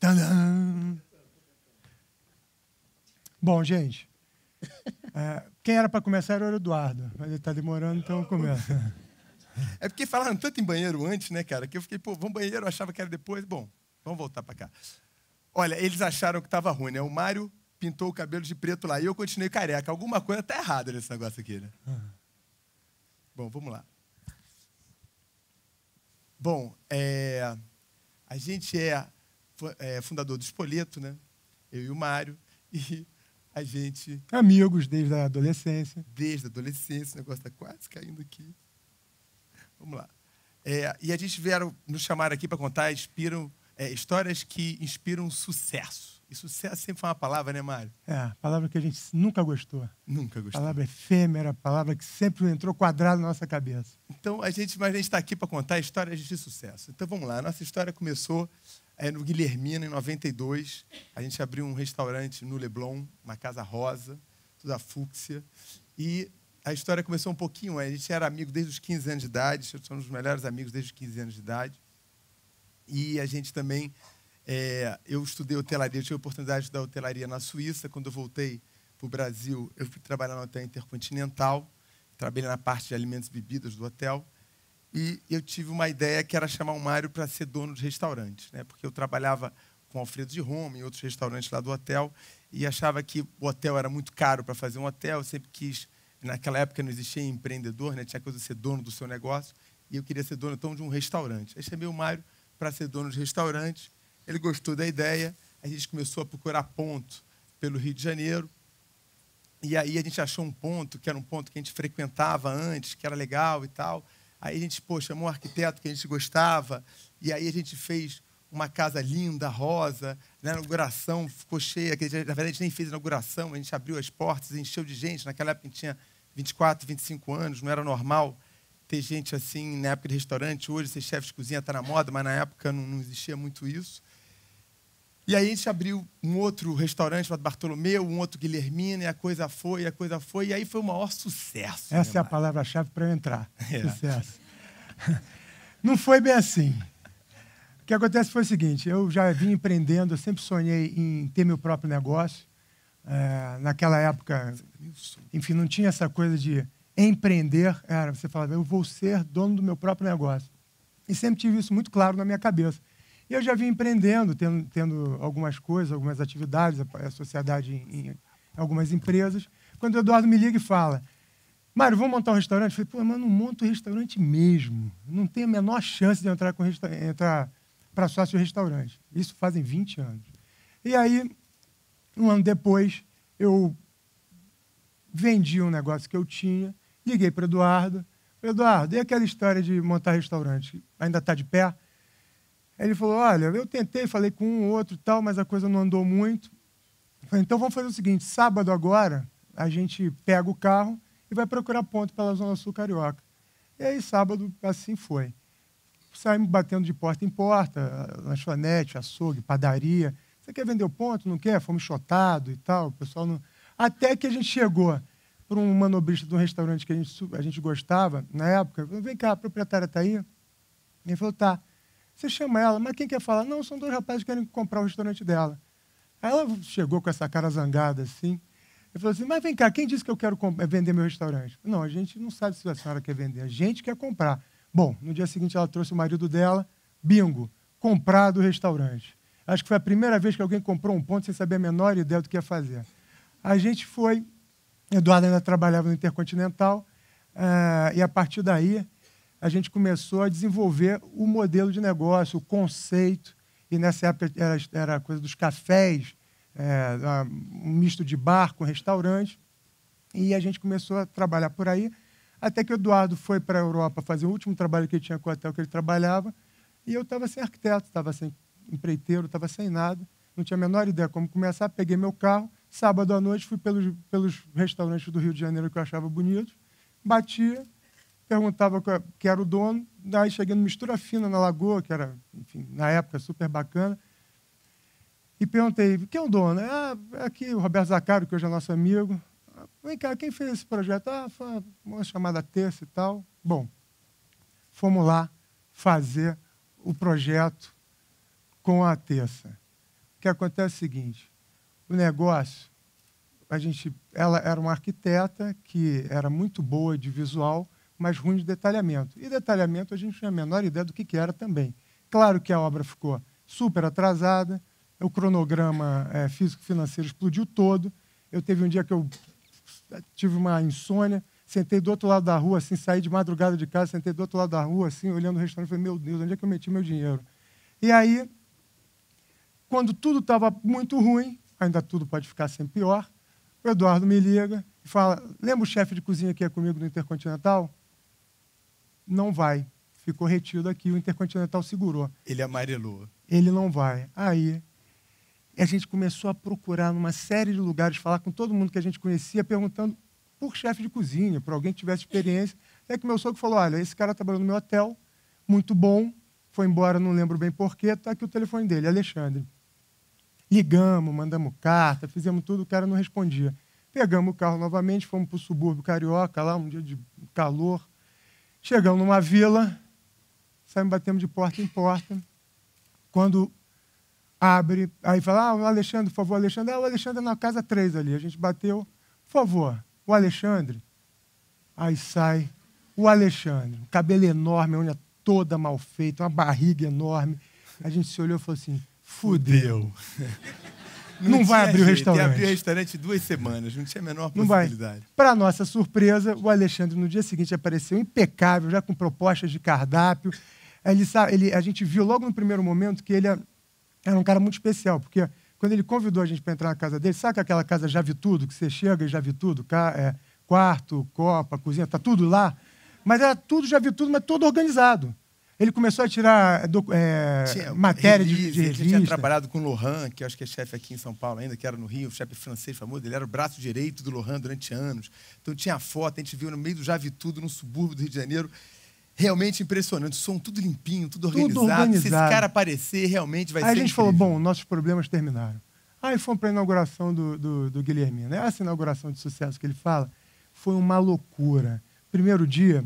Tadã. Bom, gente, é, quem era para começar era o Eduardo, mas ele está demorando, então começa. É porque falaram tanto em banheiro antes, né, cara, que eu fiquei, pô, vamos banheiro, eu achava que era depois. Bom, vamos voltar para cá. Olha, eles acharam que estava ruim, né? O Mário pintou o cabelo de preto lá e eu continuei careca. Alguma coisa está errada nesse negócio aqui, né? Uhum. Bom, vamos lá. Bom, é... a gente é é, fundador do Espoleto, né? Eu e o Mário. E a gente. Amigos desde a adolescência. Desde a adolescência, o negócio está quase caindo aqui. Vamos lá. É, e a gente vieram nos chamar aqui para contar inspiram, é, histórias que inspiram sucesso. E sucesso sempre foi uma palavra, né, Mário? É, palavra que a gente nunca gostou. Nunca gostou. Palavra efêmera, palavra que sempre entrou quadrada na nossa cabeça. Então, a gente, mas a gente está aqui para contar histórias de sucesso. Então, vamos lá. A nossa história começou é, no Guilhermina, em 92. A gente abriu um restaurante no Leblon, uma casa rosa, toda fúcsia. E a história começou um pouquinho. A gente era amigo desde os 15 anos de idade, somos os melhores amigos desde os 15 anos de idade. E a gente também é, eu estudei hotelaria, eu tive a oportunidade de estudar hotelaria na Suíça. Quando eu voltei para o Brasil, eu fui trabalhar no hotel intercontinental, trabalhei na parte de alimentos e bebidas do hotel. E eu tive uma ideia que era chamar o Mário para ser dono de restaurantes, né? porque eu trabalhava com Alfredo de Roma e outros restaurantes lá do hotel e achava que o hotel era muito caro para fazer um hotel. Eu sempre quis, naquela época não existia empreendedor, né? tinha coisa de ser dono do seu negócio e eu queria ser dono então de um restaurante. Aí chamei o Mário para ser dono de restaurantes ele gostou da ideia, a gente começou a procurar ponto pelo Rio de Janeiro. E aí a gente achou um ponto, que era um ponto que a gente frequentava antes, que era legal e tal. Aí a gente, pô, chamou um arquiteto que a gente gostava, e aí a gente fez uma casa linda, rosa, na né? inauguração ficou cheia, que na verdade a gente nem fez a inauguração, a gente abriu as portas, encheu de gente, naquela época a gente tinha 24, 25 anos, não era normal ter gente assim na época de restaurante, hoje ser chefe de cozinha está na moda, mas na época não, não existia muito isso. E aí a gente abriu um outro restaurante chamado Bartolomeu, um outro Guilhermina, e a coisa foi, a coisa foi, e aí foi o maior sucesso. Essa é a né, palavra-chave para eu entrar. É. Sucesso. Não foi bem assim. O que acontece foi o seguinte: eu já vim empreendendo, eu sempre sonhei em ter meu próprio negócio. É, naquela época, enfim, não tinha essa coisa de empreender. Era, você falava, eu vou ser dono do meu próprio negócio. E sempre tive isso muito claro na minha cabeça. E eu já vim empreendendo, tendo, tendo algumas coisas, algumas atividades, a, sociedade em, em, algumas empresas. Quando o Eduardo me liga e fala, Mário, vamos montar um restaurante? Eu falei, pô, mas não monto restaurante mesmo. Não tenho a menor chance de entrar com entrar para sócio restaurante. Isso fazem 20 anos. E aí, um ano depois, eu vendi um negócio que eu tinha, liguei para o Eduardo. Eduardo, e aquela história de montar restaurante? Ainda está de pé? ele falou: Olha, eu tentei, falei com um, outro tal, mas a coisa não andou muito. Eu falei, então vamos fazer o seguinte: sábado agora, a gente pega o carro e vai procurar ponto pela Zona Sul Carioca. E aí, sábado, assim foi. Saímos batendo de porta em porta, lanchonete, açougue, padaria. Você quer vender o ponto? Não quer? Fomos chotados e tal. O pessoal não... Até que a gente chegou para um manobrista de um restaurante que a gente, a gente gostava na época. Falei, Vem cá, a proprietária está aí? Ele falou: tá. Você chama ela, mas quem quer falar? Não, são dois rapazes que querem comprar o restaurante dela. Aí ela chegou com essa cara zangada assim. e falou assim: Mas vem cá, quem disse que eu quero eh, vender meu restaurante? Não, a gente não sabe se a senhora quer vender, a gente quer comprar. Bom, no dia seguinte ela trouxe o marido dela, bingo, comprado o restaurante. Acho que foi a primeira vez que alguém comprou um ponto sem saber a menor ideia do que ia fazer. A gente foi, Eduardo ainda trabalhava no Intercontinental, uh, e a partir daí a gente começou a desenvolver o modelo de negócio, o conceito. E nessa época era, a coisa dos cafés, é, um misto de bar com restaurante. E a gente começou a trabalhar por aí. Até que o Eduardo foi para a Europa fazer o último trabalho que ele tinha com o hotel que ele trabalhava. E eu estava sem arquiteto, estava sem empreiteiro, estava sem nada. Não tinha a menor ideia como começar. Peguei meu carro. Sábado à noite fui pelos, pelos restaurantes do Rio de Janeiro que eu achava bonitos. Batia, perguntava é, que era o dono, daí cheguei no Mistura Fina, na Lagoa, que era, enfim, na época super bacana, e perguntei, quem é o dono? Ah, é aqui o Roberto Zacaro, que hoje é nosso amigo. Ah, vem cá, quem fez esse projeto? Ah, foi uma chamada terça e tal. Bom, fomos lá fazer o projeto com a terça. O que acontece é o seguinte, o negócio, a gente, ela era uma arquiteta que era muito boa de visual, mas ruim de detalhamento. E detalhamento a gente tinha a menor ideia do que, que era também. Claro que a obra ficou super atrasada, o cronograma é, eh, físico-financeiro explodiu todo. Eu teve um dia que eu tive uma insônia, sentei do outro lado da rua, assim, saí de madrugada de casa, sentei do outro lado da rua, assim, olhando o restaurante, falei, meu Deus, onde é que eu meti meu dinheiro? E aí, quando tudo estava muito ruim, ainda tudo pode ficar sempre pior, o Eduardo me liga e fala, lembra o chefe de cozinha que ia comigo no Intercontinental? não vai. Ficou retido aqui, o Intercontinental segurou. Ele amarelou. Ele não vai. Aí a gente começou a procurar numa série de lugares, falar com todo mundo que a gente conhecia, perguntando por chefe de cozinha, por alguém que tivesse experiência. Até que meu sogro falou: olha, esse cara trabalhou no meu hotel, muito bom, foi embora, não lembro bem porquê, tá aqui o telefone dele, Alexandre. Ligamos, mandamos carta, fizemos tudo, o cara não respondia. Pegamos o carro novamente, fomos para o subúrbio carioca, lá um dia de calor, Chegamos numa vila, saímos batemos de porta em porta. Quando abre, aí fala, ah, o Alexandre, por favor, Alexandre. Ah, o Alexandre é na casa 3 ali. A gente bateu, por favor, o Alexandre. Aí sai o Alexandre, cabelo enorme, unha toda mal feita, uma barriga enorme. A gente se olhou e falou assim, fudeu. Não, não vai abrir o restaurante. Ia abrir o restaurante duas semanas, não tinha a menor possibilidade. Para nossa surpresa, o Alexandre no dia seguinte apareceu impecável, já com propostas de cardápio. Ele, ele, a gente viu logo no primeiro momento que ele é, era um cara muito especial, porque quando ele convidou a gente para entrar na casa dele, sabe aquela casa já vi tudo, que você chega e já vi tudo? É, quarto, copa, cozinha, está tudo lá. Mas era tudo, já vi tudo, mas todo organizado. Ele começou a tirar eh, do, é, eh, matéria de, de revista. Ele tinha trabalhado com o Lohan, que acho que é chefe aqui em São Paulo ainda, que era no Rio, chefe francês famoso. Ele era o braço direito do Lohan durante anos. Então tinha foto, a gente viu no meio do Javitudo, num subúrbio do Rio de Janeiro. Realmente impressionante. Som tudo limpinho, tudo organizado. Tudo organizado. Se esse cara aparecer, realmente vai Aí ser. Aí a gente incrível. falou: bom, nossos problemas terminaram. Aí fomos para a inauguração do, do, do Guilhermina. Essa inauguração de sucesso que ele fala foi uma loucura. Primeiro dia,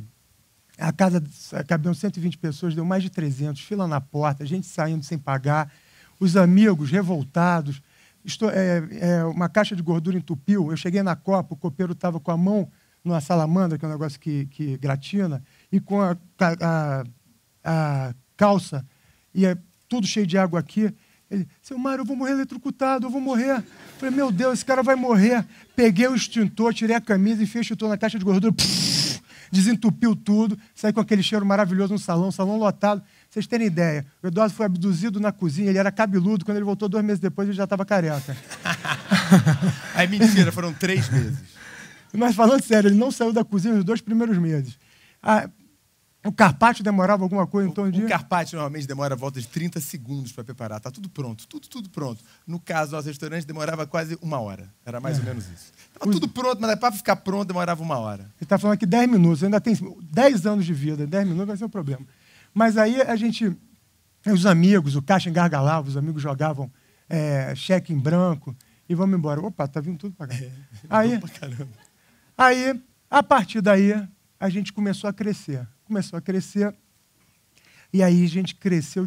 a casa cabiam 120 pessoas, deu mais de 300, fila na porta, gente saindo sem pagar, os amigos revoltados. Estou, é, é, uma caixa de gordura entupiu. Eu cheguei na Copa, o copeiro estava com a mão numa salamandra, que é um negócio que, que gratina, e com a, a, a calça, e é tudo cheio de água aqui. Ele, seu Mário, eu vou morrer eletrocutado, eu vou morrer. falei, meu Deus, esse cara vai morrer. Peguei o extintor, tirei a camisa e fui extintor na caixa de gordura. Pff, desentupiu tudo, saiu com aquele cheiro maravilhoso no salão, salão lotado. Vocês terem ideia, o Eduardo foi abduzido na cozinha, ele era cabeludo, quando ele voltou dois meses depois ele já estava careca. Aí, mentira, foram três meses. Mas falando sério, ele não saiu da cozinha nos dois primeiros meses. Ah, o carpaccio demorava alguma coisa em torno de. O carpaccio normalmente demora volta de 30 segundos para preparar. Tá tudo pronto, tudo, tudo pronto. No caso, nosso restaurante demorava quase uma hora. Era mais é. ou menos isso. Tava Os... tudo pronto, mas para ficar pronto demorava uma hora. Ele está falando aqui 10 minutos, ainda tem 10 anos de vida, 10 minutos vai ser um problema. Mas aí a gente. Os amigos, o caixa engargalava, os amigos jogavam é, cheque em branco e vamos embora. Opa, tá vindo tudo para cá. É, aí, pra aí, a partir daí, a gente começou a crescer começou a crescer. E aí a gente cresceu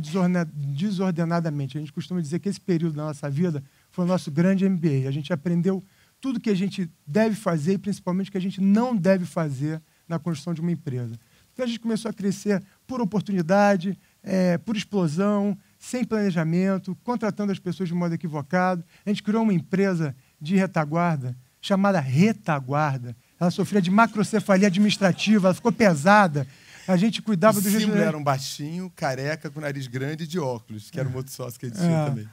desordenadamente. A gente costuma dizer que esse período da nossa vida foi o nosso grande MBA. A gente aprendeu tudo que a gente deve fazer e principalmente o que a gente não deve fazer na construção de uma empresa. Então a gente começou a crescer por oportunidade, é, por explosão, sem planejamento, contratando as pessoas de modo equivocado. A gente criou uma empresa de retaguarda chamada Retaguarda. Ela sofria de macrocefalia administrativa, ela ficou pesada. A gente cuidava o do Simba era um baixinho, careca, com nariz grande e de óculos, que era um outro sócio que gente tinha é. também.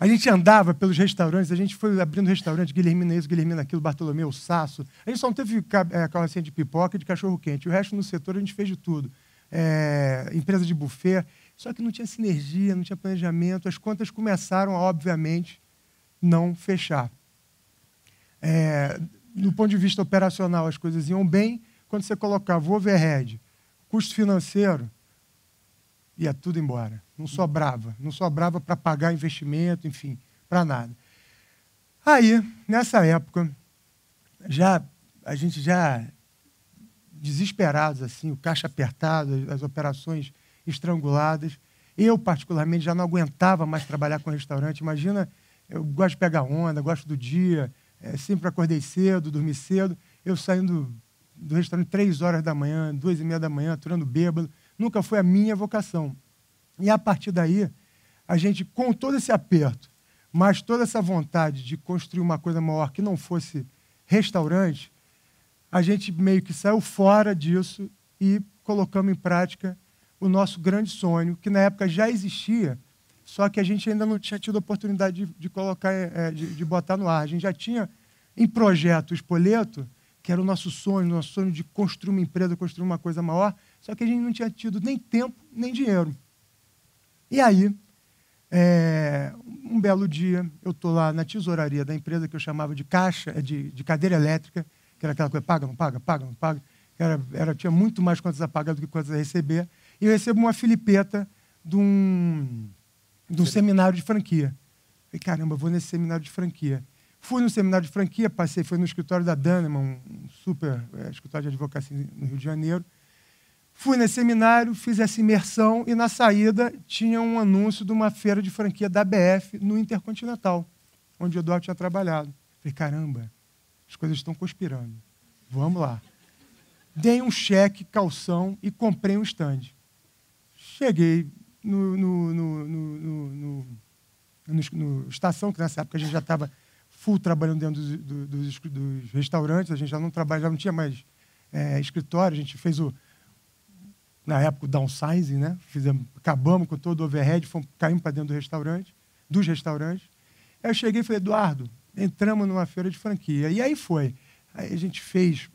A gente andava pelos restaurantes, a gente foi abrindo restaurante, Guilhermina isso, Guilhermina aquilo, Bartolomeu, Sasso. A gente só não teve é, carrocinha de pipoca e de cachorro-quente. O resto no setor a gente fez de tudo. É, empresa de buffet, só que não tinha sinergia, não tinha planejamento. As contas começaram, obviamente, não fechar. É, do ponto de vista operacional, as coisas iam bem. Quando você colocava o overhead, custo financeiro, ia é tudo embora. Não sobrava. Não sobrava para pagar investimento, enfim, para nada. Aí, nessa época, já a gente já desesperados assim, o caixa apertado, as operações estranguladas. Eu particularmente já não aguentava mais trabalhar com restaurante. Imagina, eu gosto de pegar onda, gosto do dia, é, sempre acordei cedo, dormi cedo. Eu saindo do restaurante três horas da manhã, duas e meia da manhã, aturando bêbado. Nunca foi a minha vocação. E a partir daí, a gente, com todo esse aperto, mas toda essa vontade de construir uma coisa maior que não fosse restaurante, a gente meio que saiu fora disso e colocamos em prática o nosso grande sonho, que na época já existia, só que a gente ainda não tinha tido a oportunidade de, de colocar, eh, eh, de, de botar no ar. A gente já tinha em projeto o Espoleto, que era o nosso sonho, nosso sonho de construir uma empresa, construir uma coisa maior, só que a gente não tinha tido nem tempo, nem dinheiro. E aí, é, um belo dia, eu estou lá na tesouraria da empresa que eu chamava de caixa, é de, de cadeira elétrica, que era aquela coisa, paga, não paga, paga, não paga, era, era, tinha muito mais contas a pagar do que contas a receber, e eu recebo uma filipeta de um, de um seminário de franquia. Falei, caramba, vou nesse seminário de franquia. Fui no seminário de franquia, passei, foi no escritório da Dânima, um super é, escritório de advocacia no Rio de Janeiro. Fui nesse seminário, fiz essa imersão e na saída tinha um anúncio de uma feira de franquia da BF no Intercontinental, onde o Eduardo tinha trabalhado. Falei, caramba, as coisas estão conspirando. Vamos lá. Dei um cheque, calção e comprei um stand. Cheguei no, no, no, no, no estação, que nessa época a gente já estava full trabalhando dentro dos, dos, restaurantes, a gente já não trabalhava não tinha mais é, escritório, a gente fez o na época o downsizing, né? Fizemos, acabamos com todo o overhead, fomos, caímos para dentro do restaurante, dos restaurantes. Aí eu cheguei e falei, Eduardo, entramos numa feira de franquia. E aí foi. Aí a gente fez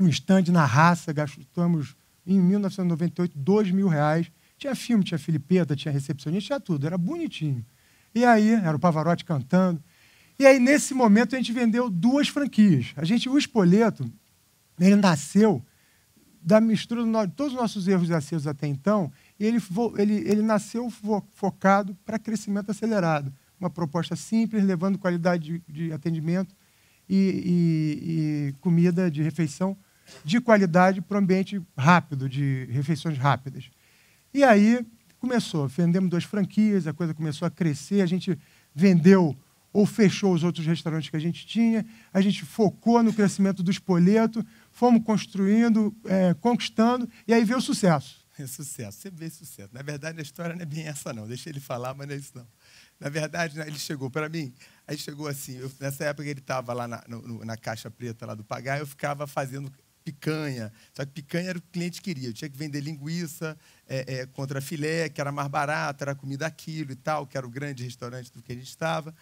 um stand na raça, gastamos, em 1998, dois mil reais. Tinha filme, tinha filipeta, tinha recepcionista, tinha tudo. Era bonitinho. E aí, era o Pavarotti cantando. E aí, nesse momento, a gente vendeu duas franquias. A gente, o Espoleto, ele nasceu da mistura de todos os nossos erros e acertos até então, e ele, ele, ele nasceu fo, focado para crescimento acelerado. Uma proposta simples, levando qualidade de, de atendimento e, e, e, comida de refeição de qualidade para o ambiente rápido, de refeições rápidas. E aí começou, vendemos duas franquias, a coisa começou a crescer, a gente vendeu ou fechou os outros restaurantes que a gente tinha, a gente focou no crescimento do espoleto, fomos construindo, é, conquistando, e aí veio o sucesso. É sucesso, sempre veio sucesso. Na verdade, a história não é bem essa, não. Deixa ele falar, mas não é isso, não. Na verdade, né, ele chegou para mim, aí chegou assim, eu, nessa época ele estava lá na, no, na, caixa preta lá do Pagar, eu ficava fazendo picanha, só que picanha era o que o cliente queria, eu tinha que vender linguiça é, é, contra filé, que era mais barato, era comida aquilo e tal, que era o grande restaurante do que a gente estava.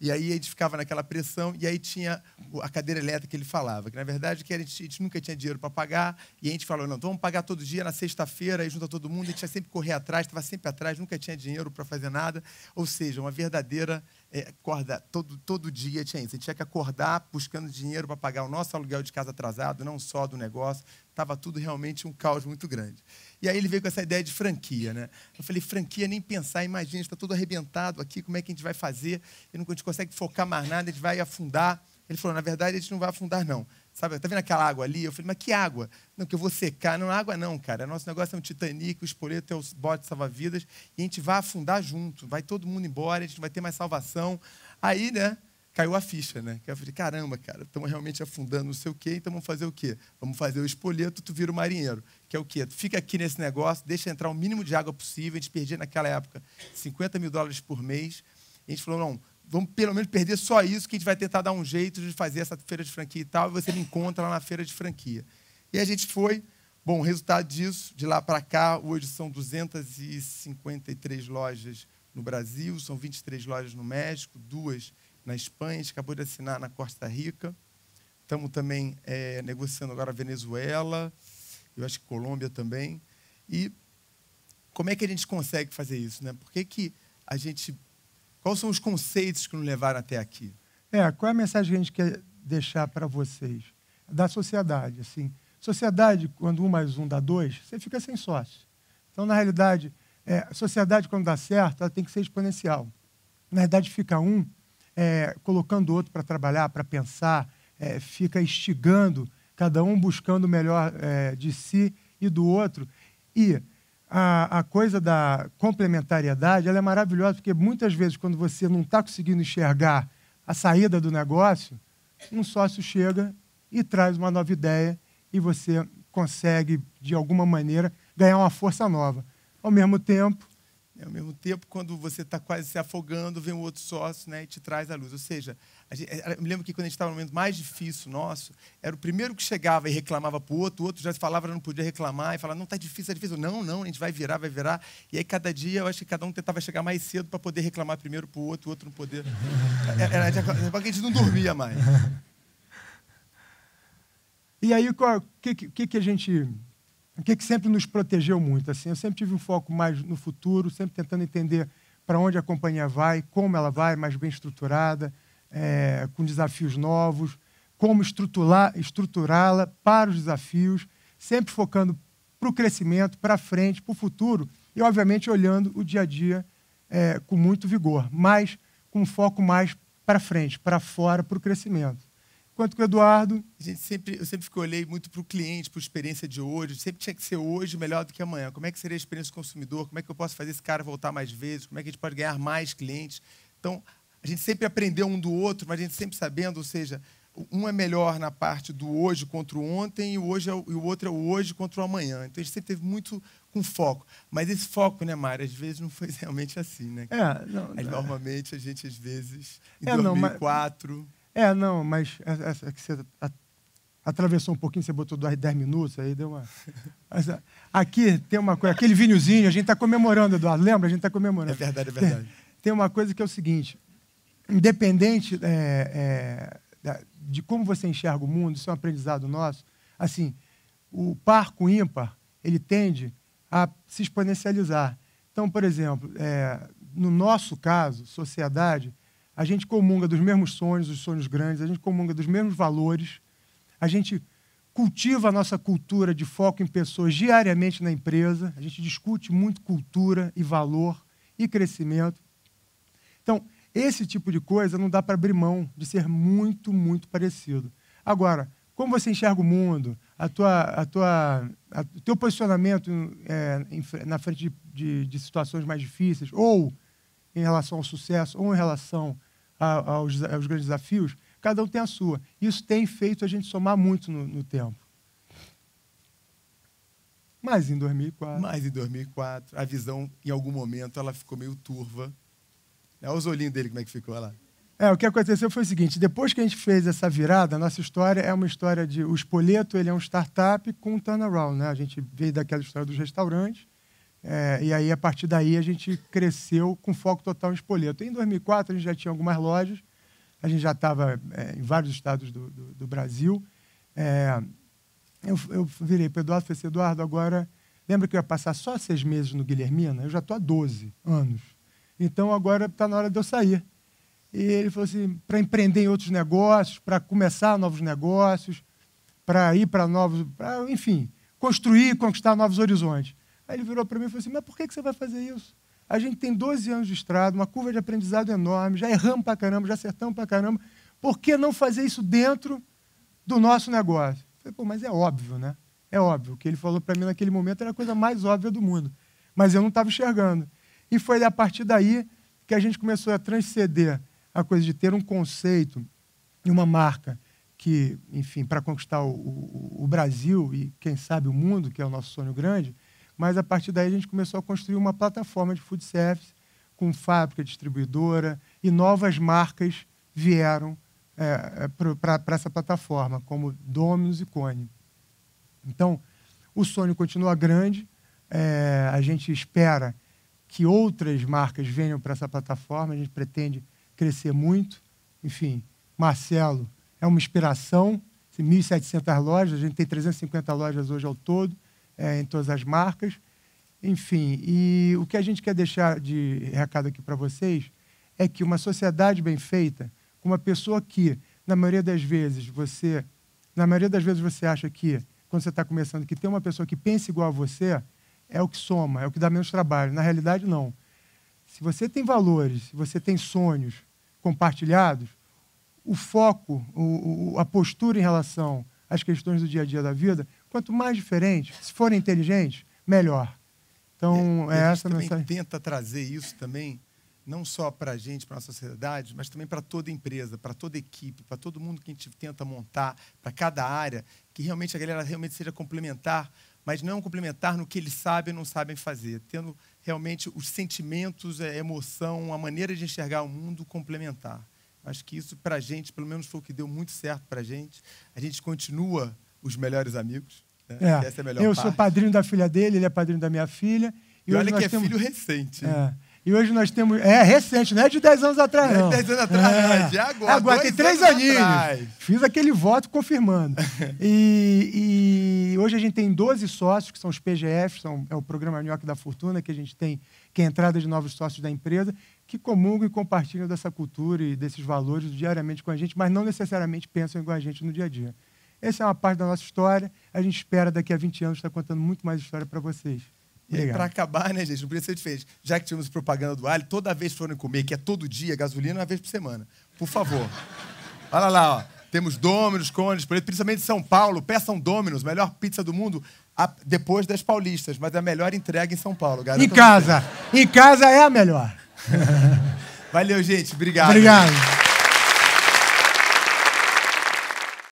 E aí a gente ficava naquela pressão, e aí tinha a cadeira elétrica que ele falava, que na verdade que a, gente, a gente nunca tinha dinheiro para pagar, e a gente falou, não, vamos pagar todo dia na sexta-feira, aí junta todo mundo, a gente sempre correr atrás, estava sempre atrás, nunca tinha dinheiro para fazer nada. Ou seja, uma verdadeira é, acordar todo, todo dia tinha isso. A gente tinha que acordar buscando dinheiro para pagar o nosso aluguel de casa atrasado, não só do negócio. Estava tudo realmente um caos muito grande. E aí ele veio com essa ideia de franquia, né? Eu falei, franquia, nem pensar, imagina, está todo arrebentado aqui, como é que a gente vai fazer? E não, a gente consegue focar mais nada, a gente vai afundar. Ele falou, na verdade, a gente não vai afundar, não. Sabe, tá vendo aquela água ali? Eu falei, mas que água? Não, que eu vou secar. Não, água não, cara. Nosso negócio é um Titanic, o espoleto é o bote salva-vidas, e a gente vai afundar junto. Vai todo mundo embora, a gente não vai ter mais salvação. Aí, né, caiu a ficha, né? Que eu falei, caramba, cara, estamos realmente afundando não sei o quê, então vamos fazer o quê? Vamos fazer o espoleto, tu vira o marinheiro. Que é o quê? Tu fica aqui nesse negócio, deixa entrar o mínimo de água possível. A gente perdia naquela época 50 mil dólares por mês. A gente falou, não, vamos pelo menos perder só isso, que a gente vai tentar dar um jeito de fazer essa feira de franquia e tal, e você me encontra lá na feira de franquia. E a gente foi. Bom, o resultado disso, de lá para cá, hoje são 253 lojas no Brasil, são 23 lojas no México, duas na Espanha, a gente acabou de assinar na Costa Rica. Estamos também é, negociando agora a Venezuela, eu acho que Colômbia também. E como é que a gente consegue fazer isso? Né? Por que, que a gente Quais são os conceitos que nos levaram até aqui? É, qual é a mensagem que a gente quer deixar para vocês? É da sociedade, assim. Sociedade, quando um mais um dá dois, você fica sem sócio. Então, na realidade, é, a sociedade, quando dá certo, ela tem que ser exponencial. Na realidade, fica um é, colocando o outro para trabalhar, para pensar, é, fica instigando, cada um buscando o melhor é, de si e do outro. E a, a coisa da complementariedade ela é maravilhosa, porque muitas vezes, quando você não está conseguindo enxergar a saída do negócio, um sócio chega e traz uma nova ideia e você consegue, de alguma maneira, ganhar uma força nova. Ao mesmo tempo, e, ao mesmo tempo, quando você está quase se afogando, vem o outro sócio né, e te traz a luz. Ou seja, gente, eu me lembro que quando a gente estava no momento mais difícil nosso, era o primeiro que chegava e reclamava para o outro, o outro já falava que não podia reclamar, e falava, não, está difícil, está difícil. Não, não, a gente vai virar, vai virar. E aí, cada dia, eu acho que cada um tentava chegar mais cedo para poder reclamar primeiro para o outro, o outro não poder. É, era, era, a gente não dormia mais. E aí, o que, que, que a gente o que, que sempre nos protegeu muito? Assim, eu sempre tive um foco mais no futuro, sempre tentando entender para onde a companhia vai, como ela vai, mais bem estruturada, é, com desafios novos, como estruturá-la para os desafios, sempre focando para o crescimento, para frente, para o futuro e, obviamente, olhando o dia a dia é, com muito vigor, mas com um foco mais para frente, para fora, para o crescimento quanto com o Eduardo. A gente sempre, eu sempre olhei muito para o cliente, para a experiência de hoje. Sempre tinha que ser hoje melhor do que amanhã. Como é que seria a experiência do consumidor? Como é que eu posso fazer esse cara voltar mais vezes? Como é que a gente pode ganhar mais clientes? Então, a gente sempre aprendeu um do outro, mas a gente sempre sabendo, ou seja, um é melhor na parte do hoje contra o ontem e o, hoje é o, e o outro é o hoje contra o amanhã. Então, a gente sempre teve muito com foco. Mas esse foco, né, Mário, às vezes não foi realmente assim, né? É, não, Aí, é. Normalmente, a gente, às vezes, em é, 2004... Não, mas... É, não, mas essa é, é, é que você atravessou um pouquinho, você botou 10 minutos, aí deu uma. aqui tem uma coisa, aquele vinhozinho, a gente está comemorando, Eduardo, lembra? A gente está comemorando. É verdade, é verdade. Tem, tem, uma coisa que é o seguinte: independente é, é, de como você enxerga o mundo, isso é um aprendizado nosso, assim, o par com ímpar, ele tende a se exponencializar. Então, por exemplo, é, no nosso caso, sociedade, a gente comunga dos mesmos sonhos, os sonhos grandes, a gente comunga dos mesmos valores, a gente cultiva a nossa cultura de foco em pessoas diariamente na empresa, a gente discute muito cultura e valor e crescimento. Então, esse tipo de coisa não dá para abrir mão de ser muito, muito parecido. Agora, como você enxerga o mundo, a tua, a tua, a, o teu posicionamento é, em, na frente de, de, de, situações mais difíceis, ou em relação ao sucesso, ou em relação aos, aos grandes desafios, cada um tem a sua. Isso tem feito a gente somar muito no, no tempo. Mas em 2004. Mas em 2004. A visão, em algum momento, ela ficou meio turva. Né? Olha os olhinhos dele, como é que ficou lá. É, o que aconteceu foi o seguinte: depois que a gente fez essa virada, a nossa história é uma história de. O Espoleto ele é um startup com um turnaround. Né? A gente veio daquela história dos restaurantes é, e aí, a partir daí, a gente cresceu com foco total em Espoleto. Em 2004, a gente já tinha algumas lojas, a gente já estava é, em vários estados do, do, do Brasil. É, eu, eu virei para Eduardo e falei assim, Eduardo, agora... Lembra que eu ia passar só seis meses no Guilhermina? Eu já estou há 12 anos. Então, agora está na hora de eu sair. E ele falou assim, para empreender em outros negócios, para começar novos negócios, para ir para novos... Pra, enfim, construir, conquistar novos horizontes. Aí ele virou para mim e falou assim: Mas por que, que você vai fazer isso? A gente tem 12 anos de estrada, uma curva de aprendizado enorme, já erramos para caramba, já acertamos para caramba. Por que não fazer isso dentro do nosso negócio? Eu falei, pô, mas é óbvio, né? É óbvio. O que ele falou para mim naquele momento era a coisa mais óbvia do mundo. Mas eu não estava enxergando. E foi a partir daí que a gente começou a transcender a coisa de ter um conceito e uma marca que, enfim, para conquistar o, o, o Brasil e, quem sabe, o mundo, que é o nosso sonho grande, mas a partir daí a gente começou a construir uma plataforma de food service com fábrica, distribuidora e novas marcas vieram é, é para essa plataforma, como Domino's e Cone. Então, o sonho continua grande, é, a gente espera que outras marcas venham para essa plataforma, a gente pretende crescer muito. Enfim, Marcelo é uma inspiração, 1.700 lojas, a gente tem 350 lojas hoje ao todo, é, em todas as marcas. Enfim, e o que a gente quer deixar de recado aqui para vocês é que uma sociedade bem feita, com uma pessoa que, na maioria das vezes, você. Na maioria das vezes você acha que, quando você está começando, que tem uma pessoa que pensa igual a você, é o que soma, é o que dá menos trabalho. Na realidade, não. Se você tem valores, se você tem sonhos compartilhados, o foco, o, o, a postura em relação às questões do dia a dia da vida Quanto mais diferente, se for inteligente, melhor. Então, é, é essa a nossa. Nossa... tenta trazer isso também, não só para a gente, para a nossa sociedade, mas também para toda empresa, para toda equipe, para todo mundo que a gente tenta montar, para cada área, que realmente a galera realmente seja complementar, mas não complementar no que eles sabem e não sabem fazer, tendo realmente os sentimentos, a é, emoção, a maneira de enxergar o mundo complementar. Acho que isso, para a gente, pelo menos foi o que deu muito certo para a gente. A gente continua os melhores amigos. É. Essa é a melhor eu parte. sou padrinho da filha dele, ele é padrinho da minha filha. E, e olha que é temos... filho recente. É. E hoje nós temos. É recente, não é de 10 é anos atrás, não. é de 10 anos atrás, é, é agora. agora, ah, tem 3 aninhos. Atrás. Fiz aquele voto confirmando. e, e, hoje a gente tem 12 sócios, que são os PGFs, são, é o Programa Nhoque da Fortuna, que a gente tem, que é a entrada de novos sócios da empresa, que comungam e compartilham dessa cultura e desses valores diariamente com a gente, mas não necessariamente pensam igual a gente no dia a dia. Essa é uma parte da nossa história. A gente espera daqui a 20 anos estar contando muito mais história para vocês. Obrigado. E para acabar, né, gente? Não podia ser diferente. Já que tivemos propaganda do alho, toda vez que forem comer, que é todo dia, gasolina, é uma vez por semana. Por favor. Olha lá, ó. Temos Dominos, Cones, principalmente em São Paulo. Peçam Dominos, melhor pizza do mundo, depois das paulistas, mas é a melhor entrega em São Paulo, garoto. Em casa. Em casa é a melhor. Valeu, gente. Obrigado. Obrigado.